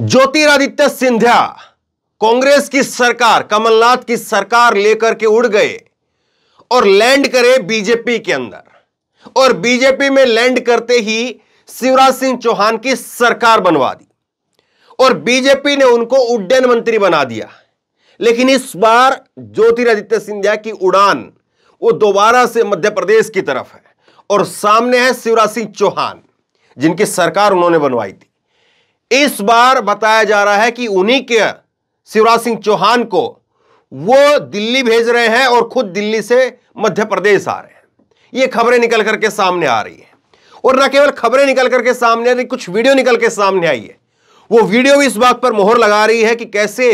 ज्योतिरादित्य सिंधिया कांग्रेस की सरकार कमलनाथ की सरकार लेकर के उड़ गए और लैंड करे बीजेपी के अंदर और बीजेपी में लैंड करते ही शिवराज सिंह चौहान की सरकार बनवा दी और बीजेपी ने उनको उड्डयन मंत्री बना दिया लेकिन इस बार ज्योतिरादित्य सिंधिया की उड़ान वो दोबारा से मध्य प्रदेश की तरफ है और सामने है शिवराज सिंह चौहान जिनकी सरकार उन्होंने बनवाई थी इस बार बताया जा रहा है कि उन्हीं के शिवराज सिंह चौहान को वो दिल्ली भेज रहे हैं और खुद दिल्ली से मध्य प्रदेश आ रहे हैं ये खबरें निकल करके सामने आ रही है और न केवल खबरें निकल करके सामने आ रही कुछ वीडियो निकल के सामने आई है वो वीडियो भी इस बात पर मोहर लगा रही है कि कैसे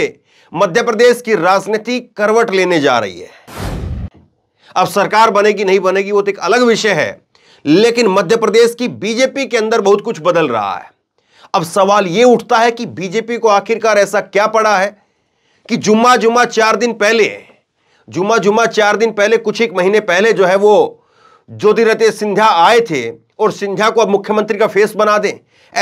मध्य प्रदेश की राजनीति करवट लेने जा रही है अब सरकार बनेगी नहीं बनेगी वो तो एक अलग विषय है लेकिन मध्य प्रदेश की बीजेपी के अंदर बहुत कुछ बदल रहा है अब सवाल यह उठता है कि बीजेपी को आखिरकार ऐसा क्या पड़ा है कि जुम्मा जुम्मा चार दिन पहले जुम्मा जुम्मा चार दिन पहले कुछ एक महीने पहले जो है वो ज्योतिरादित्य सिंधिया आए थे और सिंधिया को अब मुख्यमंत्री का फेस बना दें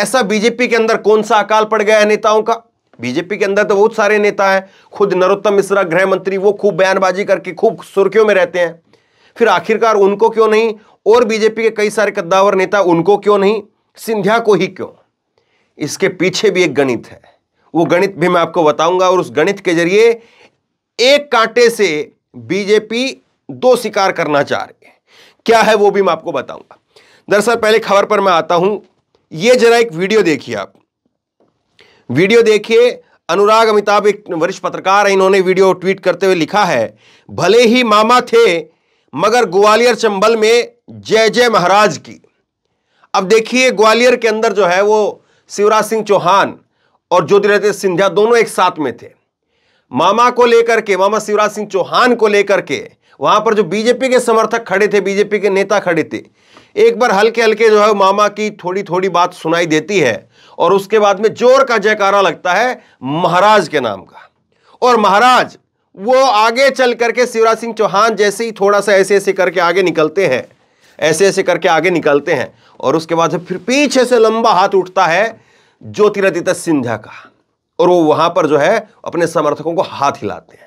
ऐसा बीजेपी के अंदर कौन सा अकाल पड़ गया है नेताओं का बीजेपी के अंदर तो बहुत सारे नेता हैं खुद नरोत्तम मिश्रा गृह मंत्री वो खूब बयानबाजी करके खूब सुर्खियों में रहते हैं फिर आखिरकार उनको क्यों नहीं और बीजेपी के कई सारे कद्दावर नेता उनको क्यों नहीं सिंधिया को ही क्यों इसके पीछे भी एक गणित है वो गणित भी मैं आपको बताऊंगा और उस गणित के जरिए एक कांटे से बीजेपी दो शिकार करना चाह रही है क्या है वो भी मैं आपको बताऊंगा दरअसल पहले खबर पर मैं आता हूं ये जरा एक वीडियो देखिए आप वीडियो देखिए अनुराग अमिताभ एक वरिष्ठ पत्रकार है इन्होंने वीडियो ट्वीट करते हुए लिखा है भले ही मामा थे मगर ग्वालियर चंबल में जय जय महाराज की अब देखिए ग्वालियर के अंदर जो है वो शिवराज सिंह चौहान और ज्योतिरादित्य सिंधिया दोनों एक साथ में थे मामा को लेकर के मामा शिवराज सिंह चौहान को लेकर के वहां पर जो बीजेपी के समर्थक खड़े थे बीजेपी के नेता खड़े थे एक बार हल्के हल्के जो है मामा की थोड़ी थोड़ी बात सुनाई देती है और उसके बाद में जोर का जयकारा लगता है महाराज के नाम का और महाराज वो आगे चल करके शिवराज सिंह चौहान जैसे ही थोड़ा सा ऐसे ऐसे करके आगे निकलते हैं ऐसे ऐसे करके आगे निकलते हैं और उसके बाद से फिर पीछे से लंबा हाथ उठता है ज्योतिरादित्य सिंधिया का और वो वहां पर जो है अपने समर्थकों को हाथ हिलाते हैं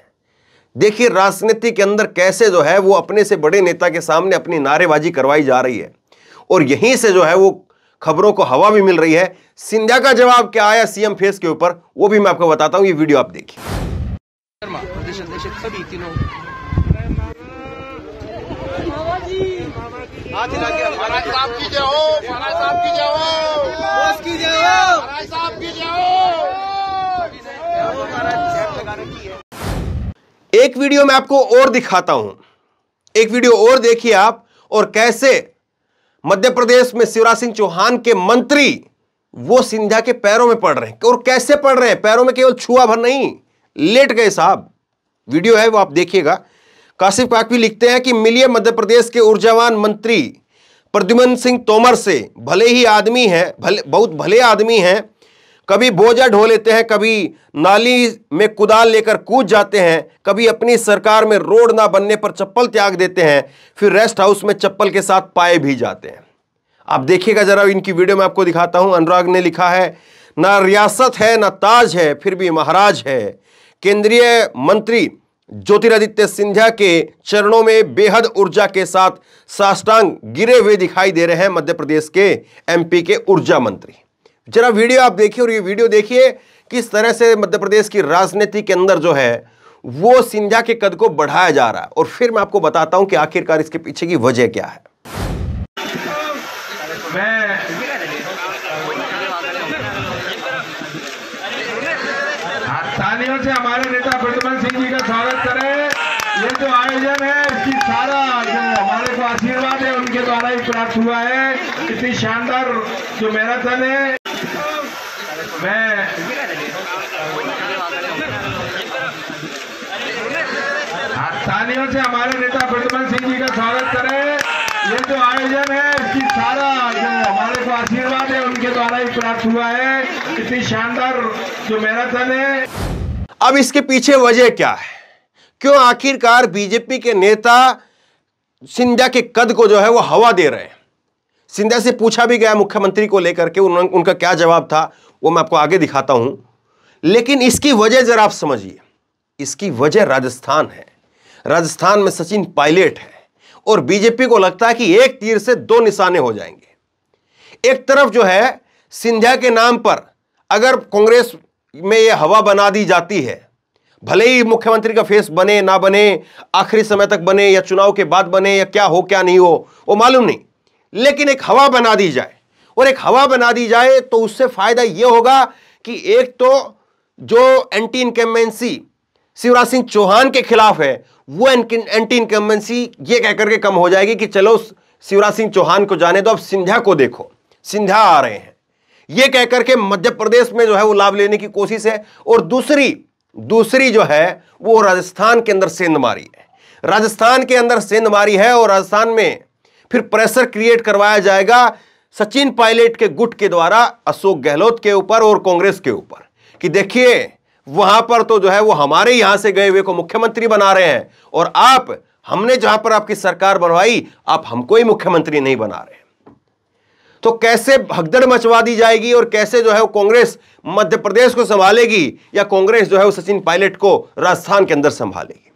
देखिए राजनीति के अंदर कैसे जो है वो अपने से बड़े नेता के सामने अपनी नारेबाजी करवाई जा रही है और यहीं से जो है वो खबरों को हवा भी मिल रही है सिंधिया का जवाब क्या आया सीएम फेस के ऊपर वो भी मैं आपको बताता हूँ ये वीडियो आप देखिए प्रदेश अध्यक्ष सभी तीनों हाथ महाराज साहब की जय हो महाराज साहब की जय हो की जय हो महाराज साहब की जय हो एक वीडियो मैं आपको और दिखाता हूं एक वीडियो और देखिए आप और कैसे मध्य प्रदेश में शिवराज सिंह चौहान के मंत्री वो सिंधिया के पैरों में पड़ रहे हैं और कैसे पड़ रहे हैं पैरों में केवल छुआ भर नहीं लेट गए साहब वीडियो है वो आप देखिएगा काशिफ काकवी लिखते हैं कि मिलिए मध्य प्रदेश के ऊर्जावान मंत्री प्रद्युमन सिंह तोमर से भले ही आदमी हैं भले बहुत भले आदमी हैं कभी बोझा ढो लेते हैं कभी नाली में कुदाल लेकर कूद जाते हैं कभी अपनी सरकार में रोड ना बनने पर चप्पल त्याग देते हैं फिर रेस्ट हाउस में चप्पल के साथ पाए भी जाते हैं आप देखिएगा जरा इनकी वीडियो में आपको दिखाता हूं अनुराग ने लिखा है ना रियासत है ना ताज है फिर भी महाराज है केंद्रीय मंत्री ज्योतिरादित्य सिंधिया के चरणों में बेहद ऊर्जा के साथ साष्टांग गिरे हुए दिखाई दे रहे हैं मध्य प्रदेश के एमपी के ऊर्जा मंत्री जरा वीडियो आप देखिए और ये वीडियो देखिए किस तरह से मध्य प्रदेश की राजनीति के अंदर जो है वो सिंधिया के कद को बढ़ाया जा रहा है और फिर मैं आपको बताता हूं कि आखिरकार इसके पीछे की वजह क्या है मैं आशीर्वाद है उनके द्वारा ही प्राप्त हुआ है इतनी शानदार जो मैराथन है मैं तालियों से हमारे नेता प्रतिमल सिंह जी का स्वागत करें ये जो आयोजन है इसकी सारा जो हमारे को आशीर्वाद है उनके द्वारा ही प्राप्त हुआ है इतनी शानदार जो मैराथन है अब इसके पीछे वजह क्या है क्यों आखिरकार बीजेपी के नेता सिंधिया के कद को जो है वो हवा दे रहे हैं सिंधिया से पूछा भी गया मुख्यमंत्री को लेकर के उन, उनका क्या जवाब था वो मैं आपको आगे दिखाता हूं लेकिन इसकी वजह जरा आप समझिए इसकी वजह राजस्थान है राजस्थान में सचिन पायलट है और बीजेपी को लगता है कि एक तीर से दो निशाने हो जाएंगे एक तरफ जो है सिंधिया के नाम पर अगर कांग्रेस में यह हवा बना दी जाती है भले ही मुख्यमंत्री का फेस बने ना बने आखिरी समय तक बने या चुनाव के बाद बने या क्या हो क्या नहीं हो वो मालूम नहीं लेकिन एक हवा बना दी जाए और एक हवा बना दी जाए तो उससे फायदा यह होगा कि एक तो जो एंटी इनकम्बेंसी शिवराज सिंह चौहान के खिलाफ है वो एंटी इनकम्बेंसी ये कहकर के कम हो जाएगी कि चलो शिवराज सिंह चौहान को जाने दो अब सिंधिया को देखो सिंधिया आ रहे हैं ये कहकर के मध्य प्रदेश में जो है वो लाभ लेने की कोशिश है और दूसरी दूसरी जो है वो राजस्थान के अंदर सेंध मारी है राजस्थान के अंदर सेंध मारी है और राजस्थान में फिर प्रेशर क्रिएट करवाया जाएगा सचिन पायलट के गुट के द्वारा अशोक गहलोत के ऊपर और कांग्रेस के ऊपर कि देखिए वहां पर तो जो है वो हमारे यहां से गए हुए को मुख्यमंत्री बना रहे हैं और आप हमने जहां पर आपकी सरकार बनवाई आप हमको ही मुख्यमंत्री नहीं बना रहे हैं तो कैसे भगदड़ मचवा दी जाएगी और कैसे जो है वो कांग्रेस मध्य प्रदेश को संभालेगी या कांग्रेस जो है वो सचिन पायलट को राजस्थान के अंदर संभालेगी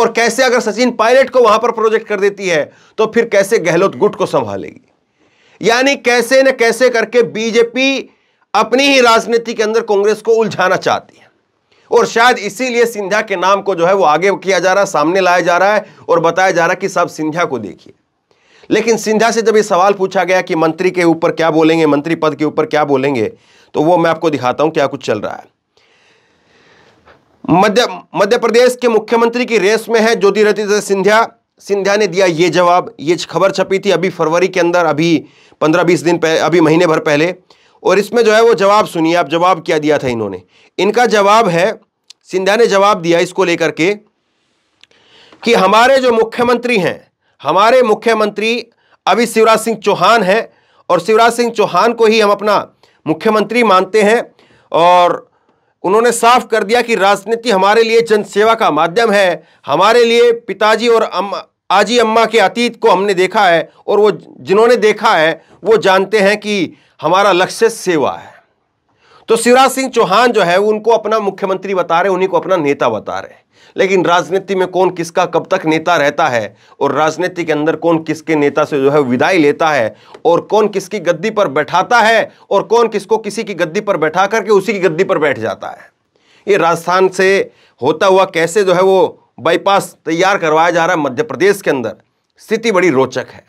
और कैसे अगर सचिन पायलट को वहां पर प्रोजेक्ट कर देती है तो फिर कैसे गहलोत गुट को संभालेगी यानी कैसे न कैसे करके बीजेपी अपनी ही राजनीति के अंदर कांग्रेस को उलझाना चाहती है और शायद इसीलिए सिंधिया के नाम को जो है वो आगे किया जा रहा है सामने लाया जा रहा है और बताया जा रहा है कि सब सिंधिया को देखिए लेकिन सिंधिया से जब ये सवाल पूछा गया कि मंत्री के ऊपर क्या बोलेंगे मंत्री पद के ऊपर क्या बोलेंगे तो वो मैं आपको दिखाता हूं क्या कुछ चल रहा है मध्य मध्य प्रदेश के मुख्यमंत्री की रेस में है ज्योतिरादित्य सिंधिया सिंधिया ने दिया ये जवाब ये खबर छपी थी अभी फरवरी के अंदर अभी पंद्रह बीस दिन पहले अभी महीने भर पहले और इसमें जो है वो जवाब सुनिए आप जवाब क्या दिया था इन्होंने इनका जवाब है सिंधिया ने जवाब दिया इसको लेकर के कि हमारे जो मुख्यमंत्री हैं हमारे मुख्यमंत्री अभी शिवराज सिंह चौहान हैं और शिवराज सिंह चौहान को ही हम अपना मुख्यमंत्री मानते हैं और उन्होंने साफ कर दिया कि राजनीति हमारे लिए जनसेवा का माध्यम है हमारे लिए पिताजी और अम, आजी अम्मा के अतीत को हमने देखा है और वो जिन्होंने देखा है वो जानते हैं कि हमारा लक्ष्य सेवा है तो शिवराज सिंह चौहान जो है उनको अपना मुख्यमंत्री बता रहे उन्हीं को अपना नेता बता रहे लेकिन राजनीति में कौन किसका कब तक नेता रहता है और राजनीति के अंदर कौन किसके नेता से जो है विदाई लेता है और कौन किसकी गद्दी पर बैठाता है और कौन किसको किसी की गद्दी पर बैठा करके उसी की गद्दी पर बैठ जाता है ये राजस्थान से होता हुआ कैसे जो है वो बाईपास तैयार करवाया जा रहा है मध्य प्रदेश के अंदर स्थिति बड़ी रोचक है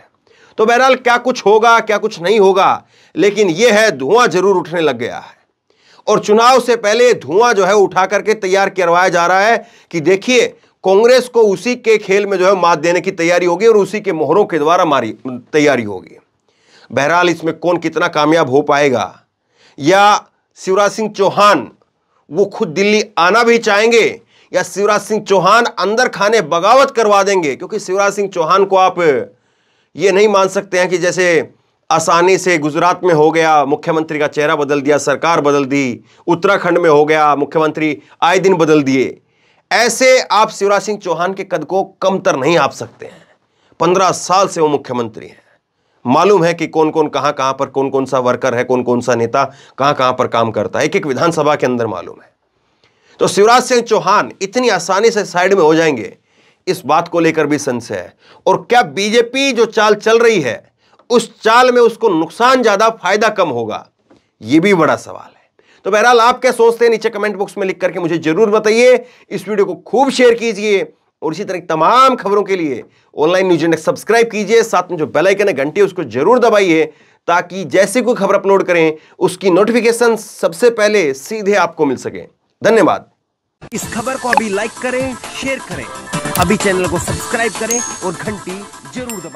तो बहरहाल क्या कुछ होगा क्या कुछ नहीं होगा लेकिन यह है धुआं जरूर उठने लग गया है और चुनाव से पहले धुआं जो है उठा करके तैयार करवाया जा रहा है कि देखिए कांग्रेस को उसी के खेल में जो है मात देने की तैयारी होगी और उसी के मोहरों के द्वारा मारी तैयारी होगी बहरहाल इसमें कौन कितना कामयाब हो पाएगा या शिवराज सिंह चौहान वो खुद दिल्ली आना भी चाहेंगे या शिवराज सिंह चौहान अंदर खाने बगावत करवा देंगे क्योंकि शिवराज सिंह चौहान को आप ये नहीं मान सकते हैं कि जैसे आसानी से गुजरात में हो गया मुख्यमंत्री का चेहरा बदल दिया सरकार बदल दी उत्तराखंड में हो गया मुख्यमंत्री आए दिन बदल दिए ऐसे आप शिवराज सिंह चौहान के कद को कमतर नहीं आप सकते हैं पंद्रह साल से वो मुख्यमंत्री हैं मालूम है कि कौन कौन कहाँ कहाँ पर कौन कौन सा वर्कर है कौन कौन सा नेता कहाँ कहाँ पर काम करता है एक एक विधानसभा के अंदर मालूम है तो शिवराज सिंह चौहान इतनी आसानी से साइड में हो जाएंगे इस बात को लेकर भी संशय है और क्या बीजेपी जो चाल चल रही है उस चाल में उसको नुकसान ज़्यादा फायदा कम होगा यह भी बड़ा सवाल है तो बहरहाल आप क्या सोचते हैं नीचे कमेंट बॉक्स में लिख करके मुझे जरूर बताइए इस वीडियो को खूब शेयर कीजिए और इसी तरह तमाम खबरों के लिए ऑनलाइन न्यूज इंडेक्स सब्सक्राइब कीजिए साथ में जो बेल आइकन है घंटी उसको जरूर दबाइए ताकि जैसे कोई खबर अपलोड करें उसकी नोटिफिकेशन सबसे पहले सीधे आपको मिल सके धन्यवाद इस खबर को अभी लाइक करें शेयर करें अभी चैनल को सब्सक्राइब करें और घंटी जरूर दबाए